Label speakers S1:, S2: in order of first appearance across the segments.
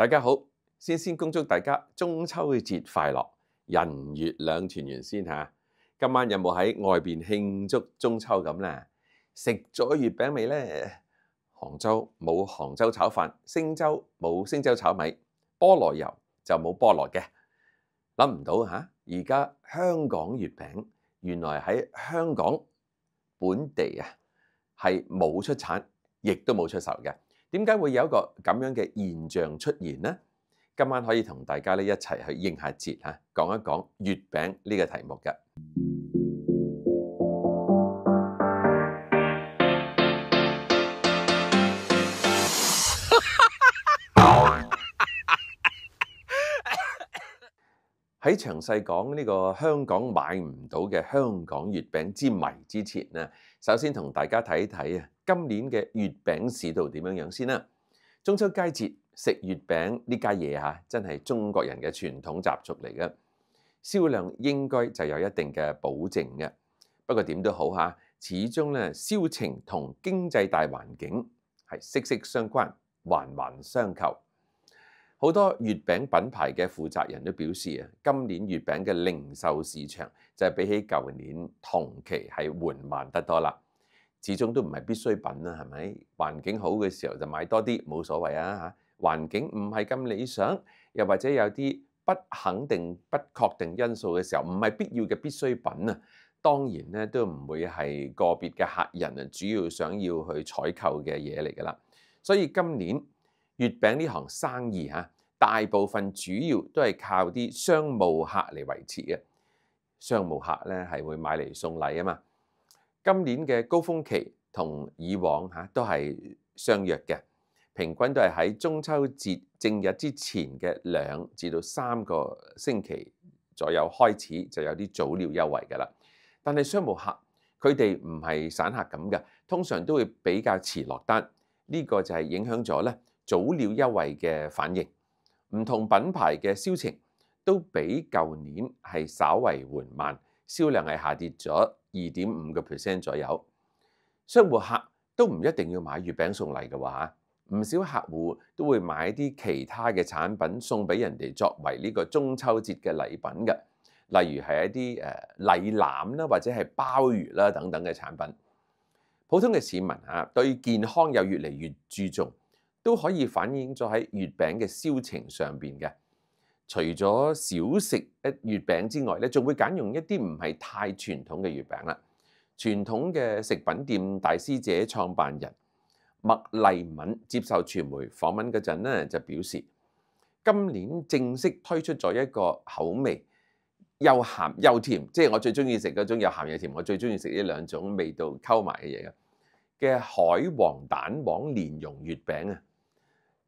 S1: 大家好，先先恭祝大家中秋节快乐，人月两团圆先吓。今晚有冇喺外边庆祝中秋咁咧？食咗月饼未咧？杭州冇杭州炒饭，星洲冇星洲炒米，菠萝油就冇菠萝嘅。谂唔到吓，而家香港月饼原来喺香港本地啊，系冇出产，亦都冇出售嘅。點解會有一個咁樣嘅現象出現呢？今晚可以同大家咧一齊去應下節嚇，講一講月餅呢個題目嘅。喺詳細講呢個香港買唔到嘅香港月餅之謎之前呢，首先同大家睇睇啊，今年嘅月餅市道點樣樣先啦。中秋佳節食月餅呢家嘢嚇，真係中國人嘅傳統習俗嚟嘅，銷量應該就有一定嘅保證嘅。不過點都好嚇，始終咧銷情同經濟大環境係息息相關、環環相扣。好多月餅品牌嘅負責人都表示啊，今年月餅嘅零售市場就係比起舊年同期係緩慢得多啦。始終都唔係必需品啦，係咪？環境好嘅時候就買多啲冇所謂啊嚇。環境唔係咁理想，又或者有啲不肯定、不確定因素嘅時候，唔係必要嘅必需品啊，當然咧都唔會係個別嘅客人啊主要想要去採購嘅嘢嚟㗎啦。所以今年。月餅呢行生意嚇，大部分主要都係靠啲商務客嚟維持嘅。商務客咧係會買嚟送禮啊嘛。今年嘅高峰期同以往嚇都係相約嘅，平均都係喺中秋節正日之前嘅兩至到三個星期左右開始就有啲早料優惠噶啦。但係商務客佢哋唔係散客咁嘅，通常都會比較遲落單，呢個就係影響咗咧。早料優惠嘅反應，唔同品牌嘅銷情都比舊年係稍為緩慢，銷量係下跌咗二點五個 percent 左右。商户客都唔一定要買月餅送禮嘅話，唔少客户都會買啲其他嘅產品送俾人哋作為呢個中秋節嘅禮品嘅，例如係一啲誒禮籃啦，或者係鮑魚啦等等嘅產品。普通嘅市民啊，對健康又越嚟越注重。都可以反映咗喺月餅嘅銷情上邊嘅。除咗少食月餅之外咧，仲會揀用一啲唔係太傳統嘅月餅啦。傳統嘅食品店大師姐創辦人麥麗敏接受傳媒訪問嗰陣咧，就表示今年正式推出咗一個口味，又鹹又甜，即係我最中意食嗰種又鹹又甜，我最中意食呢兩種味道溝埋嘅嘢嘅海皇蛋黃蓮蓉月餅啊！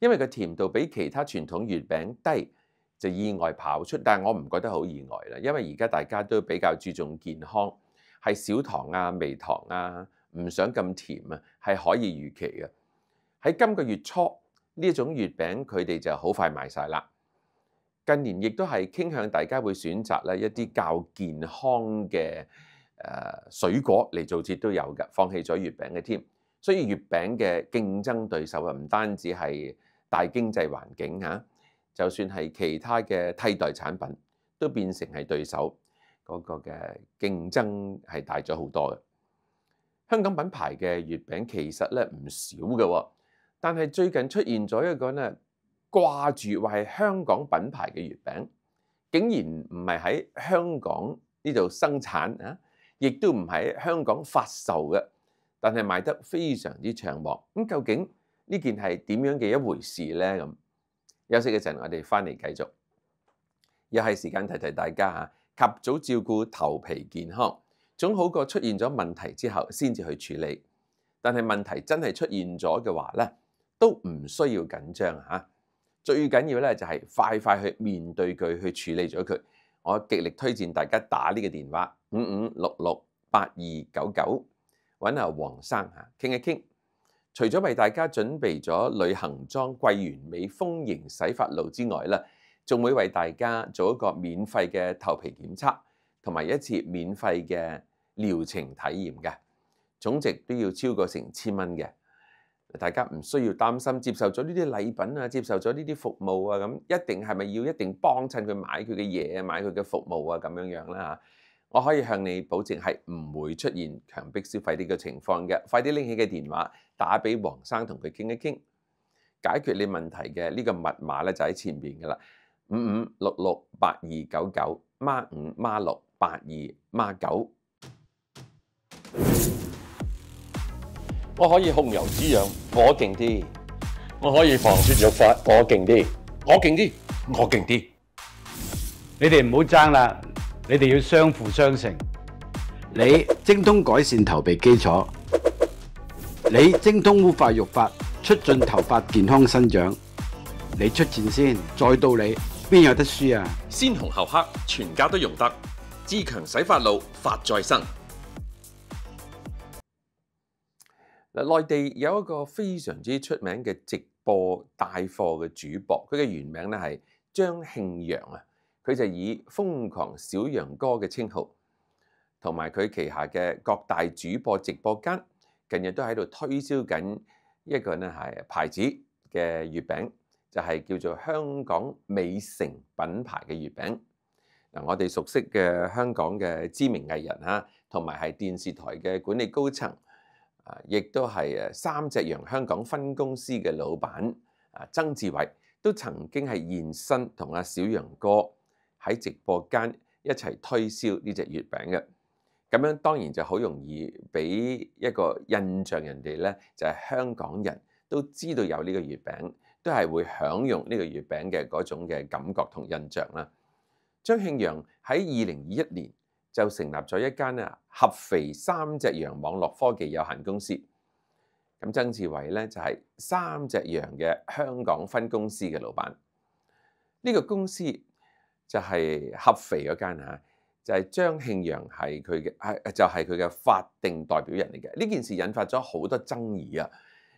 S1: 因為個甜度比其他傳統月餅低，就意外跑出，但我唔覺得好意外啦。因為而家大家都比較注重健康，係少糖啊、微糖啊，唔想咁甜啊，係可以預期嘅。喺今個月初呢種月餅，佢哋就好快賣晒啦。近年亦都係傾向大家會選擇咧一啲較健康嘅水果嚟做節都有㗎，放棄咗月餅嘅添。所以月餅嘅競爭對手啊，唔單止係。大經濟環境嚇，就算係其他嘅替代產品，都變成係對手嗰個嘅競爭係大咗好多嘅。香港品牌嘅月餅其實咧唔少嘅，但係最近出現咗一個咧掛住話係香港品牌嘅月餅，竟然唔係喺香港呢度生產啊，亦都唔喺香港發售嘅，但係賣得非常之暢旺。咁究竟？呢件系點樣嘅一回事咧？咁休息嘅陣，我哋翻嚟繼續。又系時間提提大家嚇，及早照顧頭皮健康，總好過出現咗問題之後先至去處理。但係問題真係出現咗嘅話咧，都唔需要緊張嚇。最緊要咧就係快快去面對佢，去處理咗佢。我極力推薦大家打呢個電話五五六六八二九九，揾下黃生嚇傾一傾。除咗为大家准备咗旅行装桂圆美丰型洗发露之外咧，仲会为大家做一个免费嘅头皮检测，同埋一次免费嘅疗程体验嘅，总值都要超过成千蚊嘅。大家唔需要担心，接受咗呢啲礼品啊，接受咗呢啲服务啊，咁一定系咪要一定帮衬佢买佢嘅嘢，买佢嘅服务啊，咁样样啦吓。我可以向你保证係唔会出现强迫消费呢個情况嘅，快啲拎起嘅电话打俾黄生，同佢倾一倾，解决你问题嘅呢个密码咧就喺前面噶啦，五五六六八二九九孖五孖六八二孖九。我可以控油止氧，我劲啲；我可以防脱育发，我劲啲。我劲啲，我劲啲。你哋唔好争啦。你哋要相辅相成。你精通改善头皮基础，你精通乌发育发，促进头发健康生长。你出战先，再到你，边有得输啊？先红后黑，全家都用得。自强洗发露，发再生。嗱，内地有一个非常之出名嘅直播带货嘅主播，佢嘅原名咧系张庆阳啊。佢就以瘋狂小羊哥嘅稱號，同埋佢旗下嘅各大主播直播間，近日都喺度推銷緊一個咧係牌子嘅月餅，就係叫做香港美成品牌嘅月餅。嗱，我哋熟悉嘅香港嘅知名藝人嚇，同埋係電視台嘅管理高層啊，亦都係誒三隻羊香港分公司嘅老闆啊，曾志偉都曾經係現身同阿小羊哥。喺直播間一齊推銷呢只月餅嘅咁樣，當然就好容易俾一個印象，人哋咧就係香港人都知道有呢個月餅，都係會享用呢個月餅嘅嗰種嘅感覺同印象啦。張慶陽喺二零二一年就成立咗一間啊合肥三隻羊網絡科技有限公司，咁曾志偉咧就係三隻羊嘅香港分公司嘅老闆，呢個公司。就係合肥嗰間嚇，就係張慶陽係佢嘅，就係佢嘅法定代表人嚟嘅。呢件事引發咗好多爭議啊！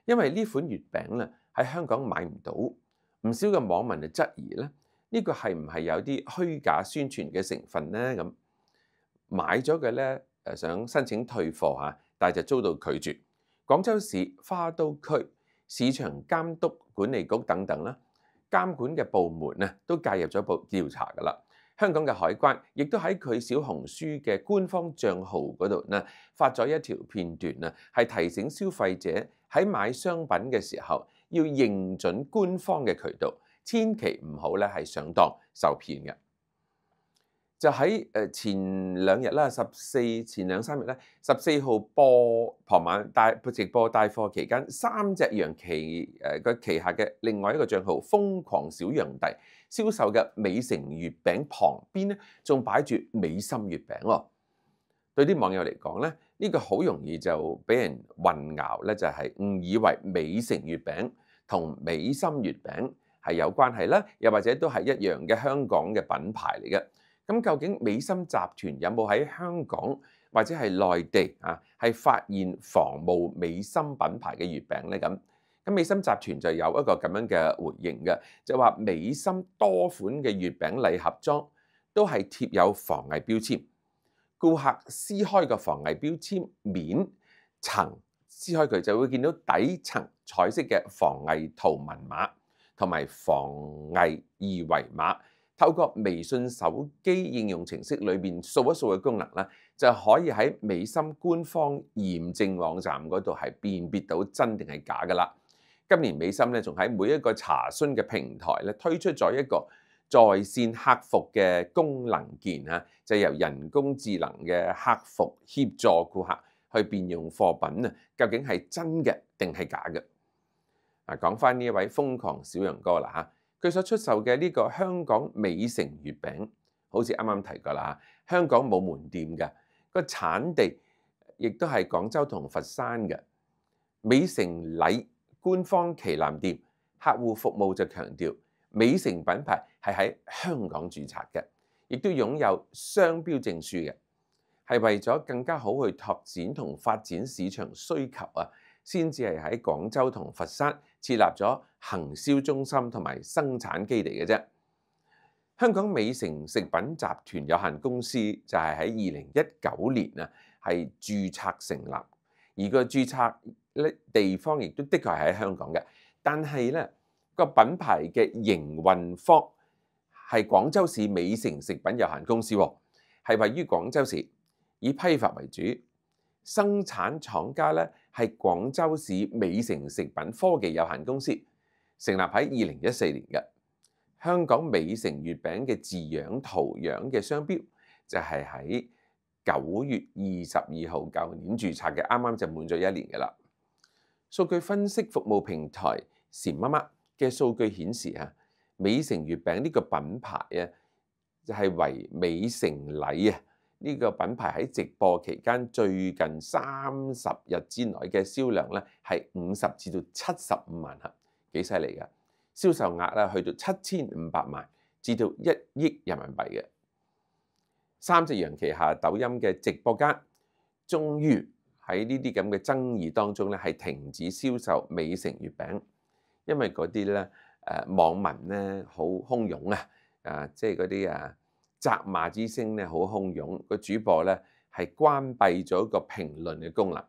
S1: 因為呢款月餅咧喺香港買唔到，唔少嘅網民就質疑咧，呢個係唔係有啲虛假宣傳嘅成分咧？咁買咗嘅咧誒想申請退貨嚇，但係就遭到拒絕。廣州市花都區市場監督管理局等等啦。監管嘅部門咧都介入咗部調查噶啦。香港嘅海關亦都喺佢小紅書嘅官方帳號嗰度咧發咗一條片段啊，係提醒消費者喺買商品嘅時候要認準官方嘅渠道，千祈唔好咧係上當受騙嘅。就喺誒前兩日啦，十四前兩三日咧，十四號播傍晚帶直播帶貨期間，三隻羊旗誒嘅旗下嘅另外一個帳號「瘋狂小羊弟」銷售嘅美成月餅，旁邊咧仲擺住美心月餅喎。對啲網友嚟講咧，呢個好容易就俾人混淆咧，就係誤以為美成月餅同美心月餅係有關係啦，又或者都係一樣嘅香港嘅品牌嚟嘅。咁究竟美心集團有冇喺香港或者係內地啊，係發現防霧美心品牌嘅月餅咧？咁咁美心集團就有一個咁樣嘅回應嘅，就話美心多款嘅月餅禮盒裝都係貼有防偽標籤，顧客撕開個防偽標籤面層，撕開佢就會見到底層彩色嘅防偽圖文碼同埋防偽二維碼。透過微信手機應用程式裏面掃一掃嘅功能咧，就可以喺美心官方驗證網站嗰度係辨別到真定係假噶啦。今年美心咧，仲喺每一個查詢嘅平台咧推出咗一個在線客服嘅功能鍵啊，就由人工智能嘅客服協助顧客去辨用貨品啊，究竟係真嘅定係假嘅。啊，講翻呢一位瘋狂小羊哥啦嚇。佢所出售嘅呢個香港美城月餅，好似啱啱提過啦，香港冇門店嘅，個產地亦都係廣州同佛山嘅。美城禮官方旗艦店客户服務就強調，美城品牌係喺香港註冊嘅，亦都擁有商標證書嘅，係為咗更加好去拓展同發展市場需求啊，先至係喺廣州同佛山。設立咗行銷中心同埋生產基地嘅啫。香港美成食品集團有限公司就係喺二零一九年啊，係註冊成立，而個註冊地方亦都的確係喺香港嘅。但係咧個品牌嘅營運方係廣州市美成食品有限公司，係位於廣州市，以批發為主。生產廠家咧係廣州市美成食品科技有限公司，成立喺二零一四年嘅。香港美成月餅嘅字樣圖樣嘅商標就係喺九月二十二號舊年註冊嘅，啱啱就滿咗一年嘅啦。數據分析服務平台蟬媽媽嘅數據顯示啊，美成月餅呢個品牌啊，就係為美成禮啊。呢個品牌喺直播期間最近三十日之內嘅銷量咧係五十至到七十五萬盒，幾犀利噶！銷售額咧去到七千五百萬至到一億人民幣嘅。三隻羊旗下抖音嘅直播間終於喺呢啲咁嘅爭議當中咧係停止銷售美成月餅，因為嗰啲咧誒網民咧好洶湧啊，啊即係嗰啲啊～责骂之聲咧，好汹涌，個主播咧係關閉咗一個評論嘅功能。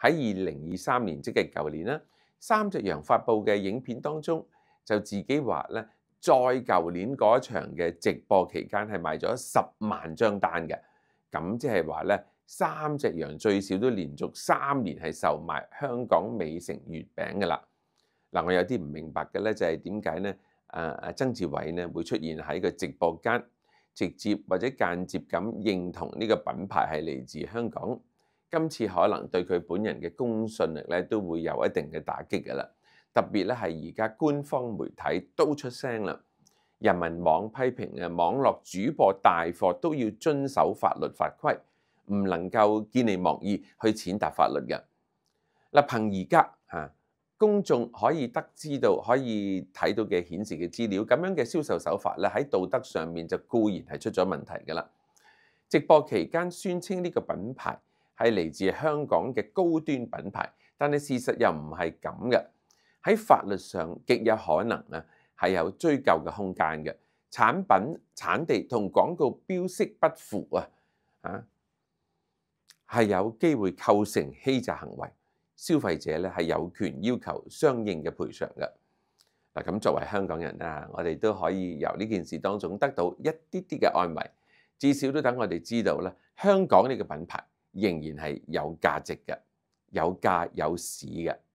S1: 喺二零二三年，即係舊年啦。三隻羊發布嘅影片當中，就自己話咧，在舊年嗰場嘅直播期間係賣咗十萬張單嘅。咁即係話咧，三隻羊最少都連續三年係售賣香港美食月餅噶啦。嗱，我有啲唔明白嘅咧，就係點解咧？阿曾志偉咧會出現喺個直播間。直接或者間接咁認同呢個品牌係嚟自香港，今次可能對佢本人嘅公信力咧都會有一定嘅打擊㗎啦。特別咧係而家官方媒體都出聲啦，人民網批評嘅網絡主播大貨都要遵守法律法規，唔能夠見利忘義去踐踏法律嘅嗱。憑而家嚇。公眾可以得知到、可以睇到嘅顯示嘅資料，咁樣嘅銷售手法咧，喺道德上面就固然係出咗問題㗎啦。直播期間宣稱呢個品牌係嚟自香港嘅高端品牌，但係事實又唔係咁嘅。喺法律上極有可能啊，係有追究嘅空間嘅。產品產地同廣告標識不符啊，啊係有機會構成欺詐行為。消費者咧係有權要求相應嘅賠償嘅。嗱咁作為香港人啦，我哋都可以由呢件事當中得到一啲啲嘅安慰，至少都等我哋知道咧，香港呢個品牌仍然係有價值嘅，有價有市嘅。